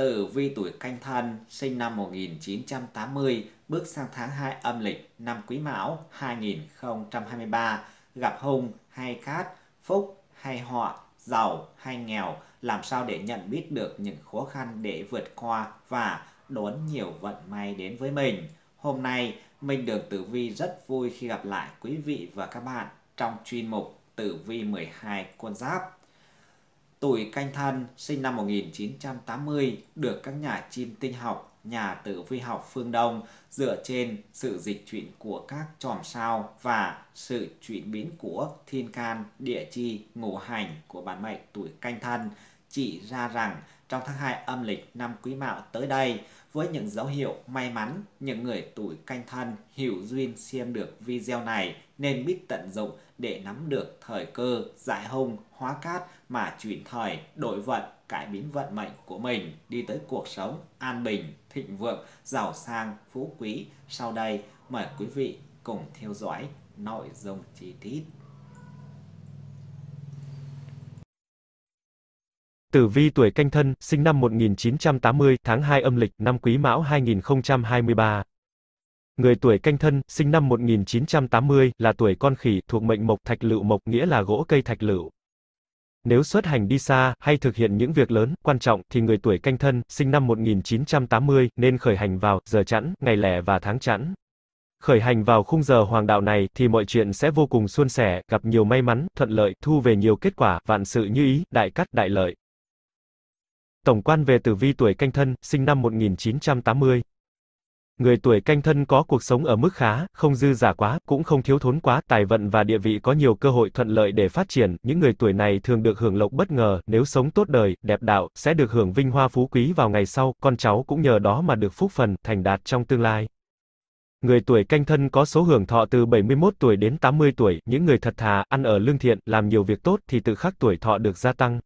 tử vi tuổi canh thân, sinh năm 1980, bước sang tháng 2 âm lịch năm Quý Mão 2023, gặp hung hay cát, phúc hay họa, giàu hay nghèo, làm sao để nhận biết được những khó khăn để vượt qua và đón nhiều vận may đến với mình. Hôm nay, Minh được Tử Vi rất vui khi gặp lại quý vị và các bạn trong chuyên mục Tử Vi 12 con giáp tuổi canh thân sinh năm 1980 được các nhà chim tinh học, nhà tử vi học phương Đông dựa trên sự dịch chuyển của các chòm sao và sự chuyển biến của thiên can, địa chi, ngũ hành của bản mệnh tuổi canh thân chỉ ra rằng trong tháng 2 âm lịch năm Quý Mão tới đây, với những dấu hiệu may mắn, những người tuổi canh thân hiểu duyên xem được video này nên biết tận dụng để nắm được thời cơ, giải hung, hóa cát mà chuyển thời, đổi vận, cải biến vận mệnh của mình đi tới cuộc sống an bình, thịnh vượng, giàu sang, phú quý. Sau đây mời quý vị cùng theo dõi nội dung chi tiết. Tử vi tuổi canh thân, sinh năm 1980, tháng 2 âm lịch, năm quý mão 2023. Người tuổi canh thân, sinh năm 1980, là tuổi con khỉ, thuộc mệnh mộc thạch lựu mộc nghĩa là gỗ cây thạch lựu. Nếu xuất hành đi xa, hay thực hiện những việc lớn, quan trọng, thì người tuổi canh thân, sinh năm 1980, nên khởi hành vào, giờ chẵn, ngày lẻ và tháng chẵn. Khởi hành vào khung giờ hoàng đạo này, thì mọi chuyện sẽ vô cùng suôn sẻ, gặp nhiều may mắn, thuận lợi, thu về nhiều kết quả, vạn sự như ý, đại cắt, đại lợi. Tổng quan về tử vi tuổi canh thân, sinh năm 1980 Người tuổi canh thân có cuộc sống ở mức khá, không dư giả quá, cũng không thiếu thốn quá, tài vận và địa vị có nhiều cơ hội thuận lợi để phát triển, những người tuổi này thường được hưởng lộc bất ngờ, nếu sống tốt đời, đẹp đạo, sẽ được hưởng vinh hoa phú quý vào ngày sau, con cháu cũng nhờ đó mà được phúc phần, thành đạt trong tương lai. Người tuổi canh thân có số hưởng thọ từ 71 tuổi đến 80 tuổi, những người thật thà, ăn ở lương thiện, làm nhiều việc tốt thì tự khắc tuổi thọ được gia tăng.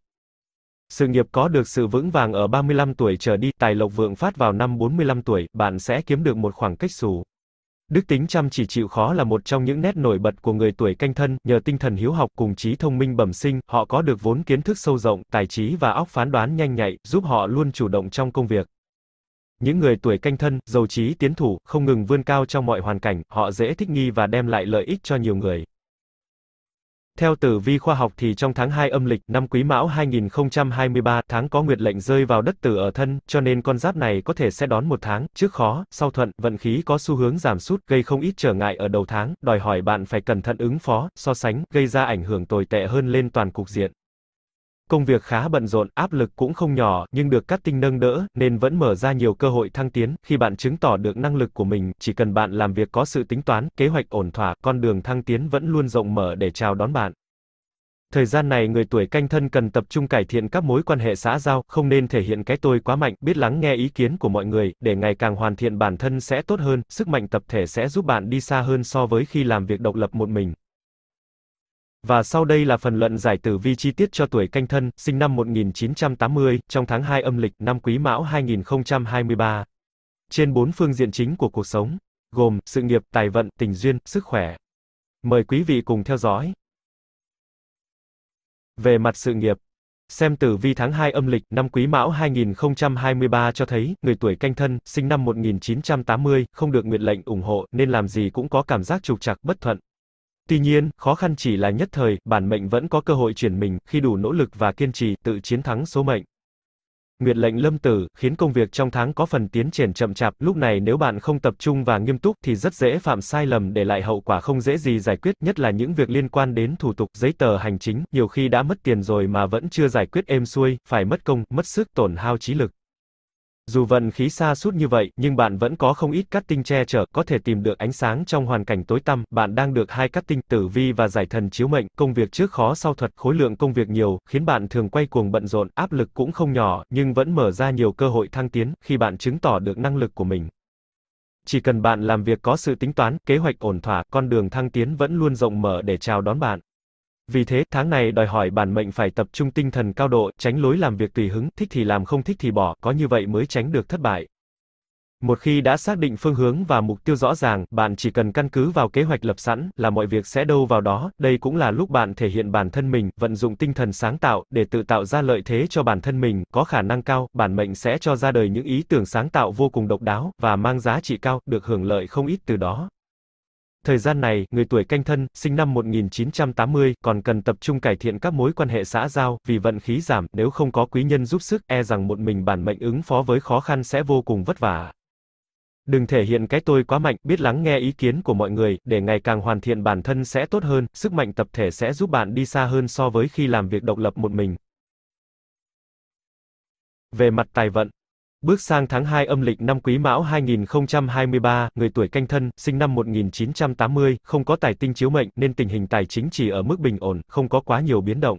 Sự nghiệp có được sự vững vàng ở 35 tuổi trở đi, tài lộc vượng phát vào năm 45 tuổi, bạn sẽ kiếm được một khoảng cách xù. Đức tính chăm chỉ chịu khó là một trong những nét nổi bật của người tuổi canh thân, nhờ tinh thần hiếu học cùng trí thông minh bẩm sinh, họ có được vốn kiến thức sâu rộng, tài trí và óc phán đoán nhanh nhạy, giúp họ luôn chủ động trong công việc. Những người tuổi canh thân, giàu trí tiến thủ, không ngừng vươn cao trong mọi hoàn cảnh, họ dễ thích nghi và đem lại lợi ích cho nhiều người. Theo tử vi khoa học thì trong tháng 2 âm lịch, năm Quý Mão 2023, tháng có nguyệt lệnh rơi vào đất tử ở thân, cho nên con giáp này có thể sẽ đón một tháng, trước khó, sau thuận, vận khí có xu hướng giảm sút, gây không ít trở ngại ở đầu tháng, đòi hỏi bạn phải cẩn thận ứng phó, so sánh, gây ra ảnh hưởng tồi tệ hơn lên toàn cục diện. Công việc khá bận rộn, áp lực cũng không nhỏ, nhưng được các tinh nâng đỡ, nên vẫn mở ra nhiều cơ hội thăng tiến. Khi bạn chứng tỏ được năng lực của mình, chỉ cần bạn làm việc có sự tính toán, kế hoạch ổn thỏa, con đường thăng tiến vẫn luôn rộng mở để chào đón bạn. Thời gian này người tuổi canh thân cần tập trung cải thiện các mối quan hệ xã giao, không nên thể hiện cái tôi quá mạnh, biết lắng nghe ý kiến của mọi người, để ngày càng hoàn thiện bản thân sẽ tốt hơn, sức mạnh tập thể sẽ giúp bạn đi xa hơn so với khi làm việc độc lập một mình. Và sau đây là phần luận giải tử vi chi tiết cho tuổi canh thân, sinh năm 1980, trong tháng 2 âm lịch, năm quý mão 2023. Trên bốn phương diện chính của cuộc sống, gồm sự nghiệp, tài vận, tình duyên, sức khỏe. Mời quý vị cùng theo dõi. Về mặt sự nghiệp, xem tử vi tháng 2 âm lịch năm Quý Mão 2023 cho thấy, người tuổi canh thân, sinh năm 1980, không được nguyện lệnh ủng hộ nên làm gì cũng có cảm giác trục trặc bất thuận, Tuy nhiên, khó khăn chỉ là nhất thời, bản mệnh vẫn có cơ hội chuyển mình, khi đủ nỗ lực và kiên trì, tự chiến thắng số mệnh. Nguyệt lệnh lâm tử, khiến công việc trong tháng có phần tiến triển chậm chạp, lúc này nếu bạn không tập trung và nghiêm túc thì rất dễ phạm sai lầm để lại hậu quả không dễ gì giải quyết, nhất là những việc liên quan đến thủ tục, giấy tờ hành chính, nhiều khi đã mất tiền rồi mà vẫn chưa giải quyết êm xuôi, phải mất công, mất sức, tổn hao trí lực. Dù vận khí xa sút như vậy, nhưng bạn vẫn có không ít cắt tinh che chở, có thể tìm được ánh sáng trong hoàn cảnh tối tăm, bạn đang được hai cắt tinh, tử vi và giải thần chiếu mệnh, công việc trước khó sau thuật, khối lượng công việc nhiều, khiến bạn thường quay cuồng bận rộn, áp lực cũng không nhỏ, nhưng vẫn mở ra nhiều cơ hội thăng tiến, khi bạn chứng tỏ được năng lực của mình. Chỉ cần bạn làm việc có sự tính toán, kế hoạch ổn thỏa, con đường thăng tiến vẫn luôn rộng mở để chào đón bạn. Vì thế, tháng này đòi hỏi bản mệnh phải tập trung tinh thần cao độ, tránh lối làm việc tùy hứng, thích thì làm không thích thì bỏ, có như vậy mới tránh được thất bại. Một khi đã xác định phương hướng và mục tiêu rõ ràng, bạn chỉ cần căn cứ vào kế hoạch lập sẵn, là mọi việc sẽ đâu vào đó, đây cũng là lúc bạn thể hiện bản thân mình, vận dụng tinh thần sáng tạo, để tự tạo ra lợi thế cho bản thân mình, có khả năng cao, bản mệnh sẽ cho ra đời những ý tưởng sáng tạo vô cùng độc đáo, và mang giá trị cao, được hưởng lợi không ít từ đó. Thời gian này, người tuổi canh thân, sinh năm 1980, còn cần tập trung cải thiện các mối quan hệ xã giao, vì vận khí giảm, nếu không có quý nhân giúp sức, e rằng một mình bản mệnh ứng phó với khó khăn sẽ vô cùng vất vả. Đừng thể hiện cái tôi quá mạnh, biết lắng nghe ý kiến của mọi người, để ngày càng hoàn thiện bản thân sẽ tốt hơn, sức mạnh tập thể sẽ giúp bạn đi xa hơn so với khi làm việc độc lập một mình. Về mặt tài vận, Bước sang tháng 2 âm lịch năm Quý Mão 2023, người tuổi canh thân, sinh năm 1980, không có tài tinh chiếu mệnh nên tình hình tài chính chỉ ở mức bình ổn, không có quá nhiều biến động.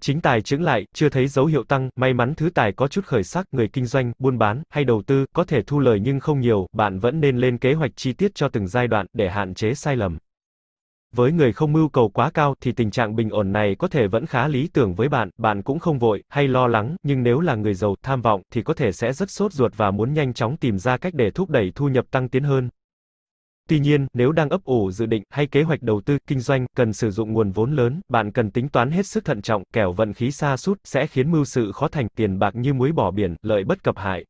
Chính tài chứng lại, chưa thấy dấu hiệu tăng, may mắn thứ tài có chút khởi sắc, người kinh doanh, buôn bán hay đầu tư có thể thu lời nhưng không nhiều, bạn vẫn nên lên kế hoạch chi tiết cho từng giai đoạn để hạn chế sai lầm. Với người không mưu cầu quá cao thì tình trạng bình ổn này có thể vẫn khá lý tưởng với bạn, bạn cũng không vội hay lo lắng, nhưng nếu là người giàu, tham vọng thì có thể sẽ rất sốt ruột và muốn nhanh chóng tìm ra cách để thúc đẩy thu nhập tăng tiến hơn. Tuy nhiên, nếu đang ấp ủ dự định hay kế hoạch đầu tư, kinh doanh, cần sử dụng nguồn vốn lớn, bạn cần tính toán hết sức thận trọng, kẻo vận khí xa sút sẽ khiến mưu sự khó thành, tiền bạc như muối bỏ biển, lợi bất cập hại.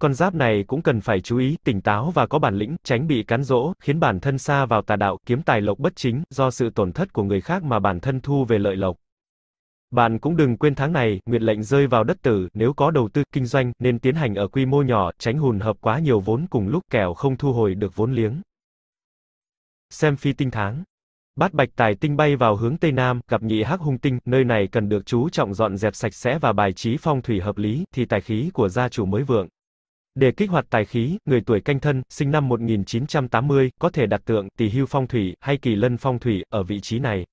Con giáp này cũng cần phải chú ý, tỉnh táo và có bản lĩnh, tránh bị cắn rỗ khiến bản thân xa vào tà đạo, kiếm tài lộc bất chính, do sự tổn thất của người khác mà bản thân thu về lợi lộc. Bạn cũng đừng quên tháng này, nguyệt lệnh rơi vào đất tử, nếu có đầu tư, kinh doanh, nên tiến hành ở quy mô nhỏ, tránh hùn hợp quá nhiều vốn cùng lúc kẻo không thu hồi được vốn liếng. Xem phi tinh tháng. Bát bạch tài tinh bay vào hướng Tây Nam, gặp nhị hắc hung tinh, nơi này cần được chú trọng dọn dẹp sạch sẽ và bài trí phong thủy hợp lý, thì tài khí của gia chủ mới vượng. Để kích hoạt tài khí, người tuổi canh thân, sinh năm 1980, có thể đặt tượng, tỷ hưu phong thủy, hay kỳ lân phong thủy, ở vị trí này.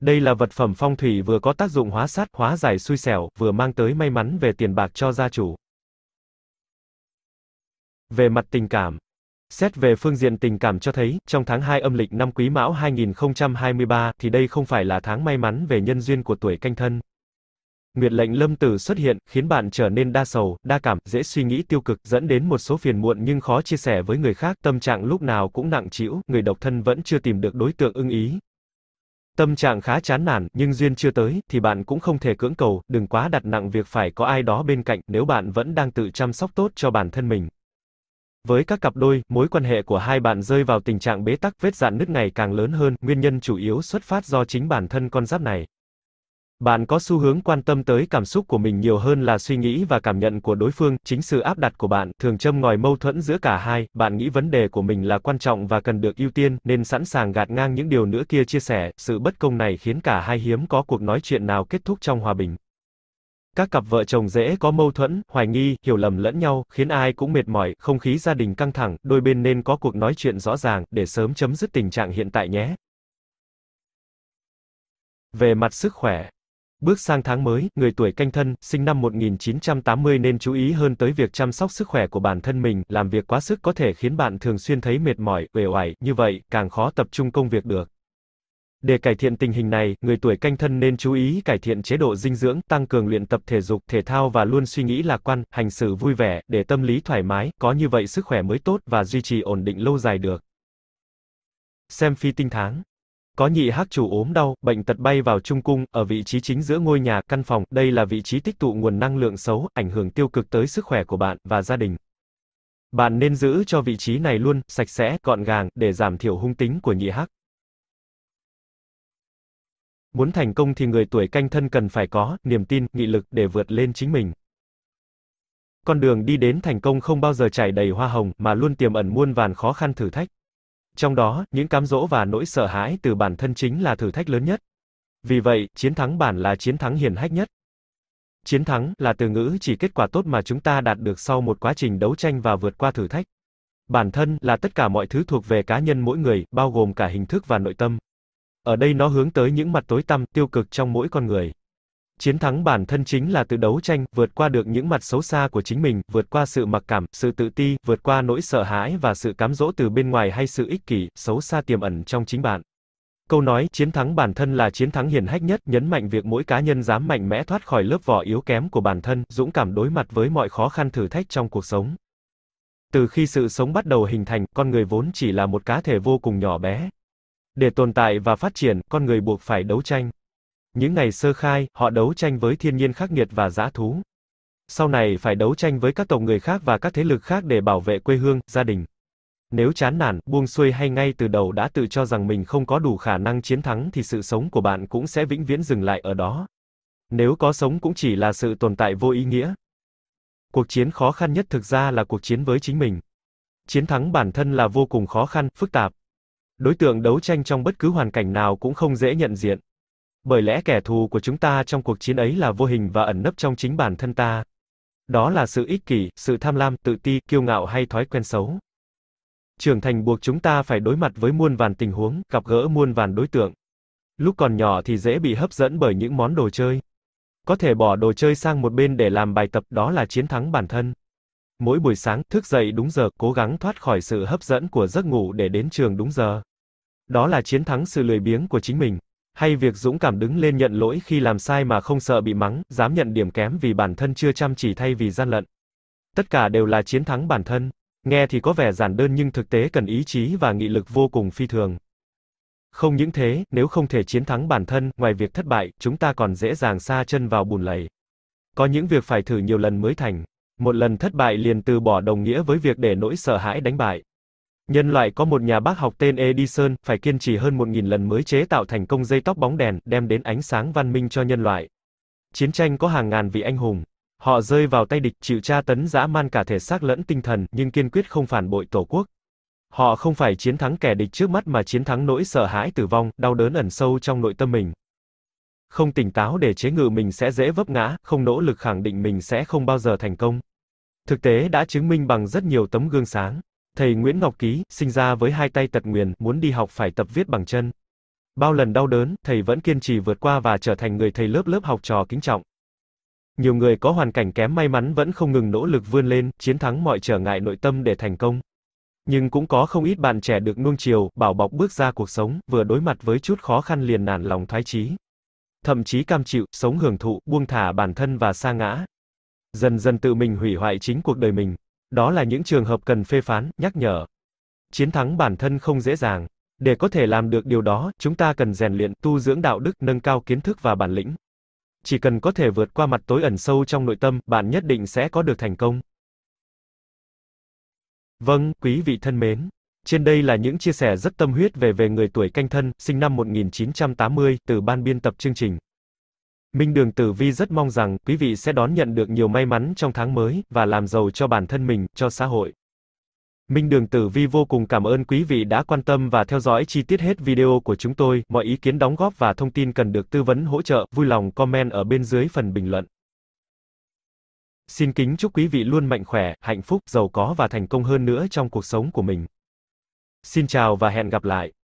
Đây là vật phẩm phong thủy vừa có tác dụng hóa sát, hóa giải xui xẻo, vừa mang tới may mắn về tiền bạc cho gia chủ. Về mặt tình cảm, Xét về phương diện tình cảm cho thấy, trong tháng 2 âm lịch năm Quý Mão 2023 thì đây không phải là tháng may mắn về nhân duyên của tuổi canh thân. Nguyệt lệnh lâm tử xuất hiện, khiến bạn trở nên đa sầu, đa cảm, dễ suy nghĩ tiêu cực, dẫn đến một số phiền muộn nhưng khó chia sẻ với người khác, tâm trạng lúc nào cũng nặng trĩu, người độc thân vẫn chưa tìm được đối tượng ưng ý. Tâm trạng khá chán nản, nhưng duyên chưa tới, thì bạn cũng không thể cưỡng cầu, đừng quá đặt nặng việc phải có ai đó bên cạnh, nếu bạn vẫn đang tự chăm sóc tốt cho bản thân mình. Với các cặp đôi, mối quan hệ của hai bạn rơi vào tình trạng bế tắc, vết dạn nứt ngày càng lớn hơn, nguyên nhân chủ yếu xuất phát do chính bản thân con giáp này. Bạn có xu hướng quan tâm tới cảm xúc của mình nhiều hơn là suy nghĩ và cảm nhận của đối phương, chính sự áp đặt của bạn thường châm ngòi mâu thuẫn giữa cả hai, bạn nghĩ vấn đề của mình là quan trọng và cần được ưu tiên, nên sẵn sàng gạt ngang những điều nữa kia chia sẻ, sự bất công này khiến cả hai hiếm có cuộc nói chuyện nào kết thúc trong hòa bình. Các cặp vợ chồng dễ có mâu thuẫn, hoài nghi, hiểu lầm lẫn nhau, khiến ai cũng mệt mỏi, không khí gia đình căng thẳng, đôi bên nên có cuộc nói chuyện rõ ràng để sớm chấm dứt tình trạng hiện tại nhé. Về mặt sức khỏe, Bước sang tháng mới, người tuổi canh thân, sinh năm 1980 nên chú ý hơn tới việc chăm sóc sức khỏe của bản thân mình, làm việc quá sức có thể khiến bạn thường xuyên thấy mệt mỏi, uể oải, như vậy, càng khó tập trung công việc được. Để cải thiện tình hình này, người tuổi canh thân nên chú ý cải thiện chế độ dinh dưỡng, tăng cường luyện tập thể dục, thể thao và luôn suy nghĩ lạc quan, hành xử vui vẻ, để tâm lý thoải mái, có như vậy sức khỏe mới tốt và duy trì ổn định lâu dài được. Xem phi tinh tháng có nhị hắc chủ ốm đau, bệnh tật bay vào trung cung, ở vị trí chính giữa ngôi nhà, căn phòng, đây là vị trí tích tụ nguồn năng lượng xấu, ảnh hưởng tiêu cực tới sức khỏe của bạn và gia đình. Bạn nên giữ cho vị trí này luôn sạch sẽ, gọn gàng để giảm thiểu hung tính của nhị hắc. Muốn thành công thì người tuổi canh thân cần phải có niềm tin, nghị lực để vượt lên chính mình. Con đường đi đến thành công không bao giờ trải đầy hoa hồng mà luôn tiềm ẩn muôn vàn khó khăn thử thách. Trong đó, những cám dỗ và nỗi sợ hãi từ bản thân chính là thử thách lớn nhất. Vì vậy, chiến thắng bản là chiến thắng hiển hách nhất. Chiến thắng là từ ngữ chỉ kết quả tốt mà chúng ta đạt được sau một quá trình đấu tranh và vượt qua thử thách. Bản thân là tất cả mọi thứ thuộc về cá nhân mỗi người, bao gồm cả hình thức và nội tâm. Ở đây nó hướng tới những mặt tối tăm, tiêu cực trong mỗi con người. Chiến thắng bản thân chính là tự đấu tranh, vượt qua được những mặt xấu xa của chính mình, vượt qua sự mặc cảm, sự tự ti, vượt qua nỗi sợ hãi và sự cám dỗ từ bên ngoài hay sự ích kỷ, xấu xa tiềm ẩn trong chính bạn. Câu nói chiến thắng bản thân là chiến thắng hiển hách nhất, nhấn mạnh việc mỗi cá nhân dám mạnh mẽ thoát khỏi lớp vỏ yếu kém của bản thân, dũng cảm đối mặt với mọi khó khăn thử thách trong cuộc sống. Từ khi sự sống bắt đầu hình thành, con người vốn chỉ là một cá thể vô cùng nhỏ bé. Để tồn tại và phát triển, con người buộc phải đấu tranh. Những ngày sơ khai, họ đấu tranh với thiên nhiên khắc nghiệt và dã thú. Sau này phải đấu tranh với các tộc người khác và các thế lực khác để bảo vệ quê hương, gia đình. Nếu chán nản, buông xuôi hay ngay từ đầu đã tự cho rằng mình không có đủ khả năng chiến thắng thì sự sống của bạn cũng sẽ vĩnh viễn dừng lại ở đó. Nếu có sống cũng chỉ là sự tồn tại vô ý nghĩa. Cuộc chiến khó khăn nhất thực ra là cuộc chiến với chính mình. Chiến thắng bản thân là vô cùng khó khăn, phức tạp. Đối tượng đấu tranh trong bất cứ hoàn cảnh nào cũng không dễ nhận diện bởi lẽ kẻ thù của chúng ta trong cuộc chiến ấy là vô hình và ẩn nấp trong chính bản thân ta. Đó là sự ích kỷ, sự tham lam, tự ti, kiêu ngạo hay thói quen xấu. Trưởng thành buộc chúng ta phải đối mặt với muôn vàn tình huống, gặp gỡ muôn vàn đối tượng. Lúc còn nhỏ thì dễ bị hấp dẫn bởi những món đồ chơi. Có thể bỏ đồ chơi sang một bên để làm bài tập, đó là chiến thắng bản thân. Mỗi buổi sáng thức dậy đúng giờ, cố gắng thoát khỏi sự hấp dẫn của giấc ngủ để đến trường đúng giờ. Đó là chiến thắng sự lười biếng của chính mình hay việc dũng cảm đứng lên nhận lỗi khi làm sai mà không sợ bị mắng, dám nhận điểm kém vì bản thân chưa chăm chỉ thay vì gian lận. Tất cả đều là chiến thắng bản thân. Nghe thì có vẻ giản đơn nhưng thực tế cần ý chí và nghị lực vô cùng phi thường. Không những thế, nếu không thể chiến thắng bản thân, ngoài việc thất bại, chúng ta còn dễ dàng xa chân vào bùn lầy. Có những việc phải thử nhiều lần mới thành. Một lần thất bại liền từ bỏ đồng nghĩa với việc để nỗi sợ hãi đánh bại. Nhân loại có một nhà bác học tên Edison, phải kiên trì hơn 1.000 lần mới chế tạo thành công dây tóc bóng đèn, đem đến ánh sáng văn minh cho nhân loại. Chiến tranh có hàng ngàn vị anh hùng. Họ rơi vào tay địch chịu tra tấn dã man cả thể xác lẫn tinh thần, nhưng kiên quyết không phản bội tổ quốc. Họ không phải chiến thắng kẻ địch trước mắt mà chiến thắng nỗi sợ hãi tử vong, đau đớn ẩn sâu trong nội tâm mình. Không tỉnh táo để chế ngự mình sẽ dễ vấp ngã, không nỗ lực khẳng định mình sẽ không bao giờ thành công. Thực tế đã chứng minh bằng rất nhiều tấm gương sáng. Thầy Nguyễn Ngọc Ký, sinh ra với hai tay tật nguyền, muốn đi học phải tập viết bằng chân. Bao lần đau đớn, thầy vẫn kiên trì vượt qua và trở thành người thầy lớp lớp học trò kính trọng. Nhiều người có hoàn cảnh kém may mắn vẫn không ngừng nỗ lực vươn lên, chiến thắng mọi trở ngại nội tâm để thành công. Nhưng cũng có không ít bạn trẻ được nuông chiều, bảo bọc bước ra cuộc sống, vừa đối mặt với chút khó khăn liền nản lòng thoái chí. Thậm chí cam chịu, sống hưởng thụ, buông thả bản thân và sa ngã. Dần dần tự mình hủy hoại chính cuộc đời mình. Đó là những trường hợp cần phê phán, nhắc nhở. Chiến thắng bản thân không dễ dàng. Để có thể làm được điều đó, chúng ta cần rèn luyện, tu dưỡng đạo đức, nâng cao kiến thức và bản lĩnh. Chỉ cần có thể vượt qua mặt tối ẩn sâu trong nội tâm, bạn nhất định sẽ có được thành công. Vâng, quý vị thân mến. Trên đây là những chia sẻ rất tâm huyết về về người tuổi canh thân, sinh năm 1980, từ ban biên tập chương trình. Minh Đường Tử Vi rất mong rằng quý vị sẽ đón nhận được nhiều may mắn trong tháng mới và làm giàu cho bản thân mình, cho xã hội. Minh Đường Tử Vi vô cùng cảm ơn quý vị đã quan tâm và theo dõi chi tiết hết video của chúng tôi, mọi ý kiến đóng góp và thông tin cần được tư vấn hỗ trợ, vui lòng comment ở bên dưới phần bình luận. Xin kính chúc quý vị luôn mạnh khỏe, hạnh phúc, giàu có và thành công hơn nữa trong cuộc sống của mình. Xin chào và hẹn gặp lại.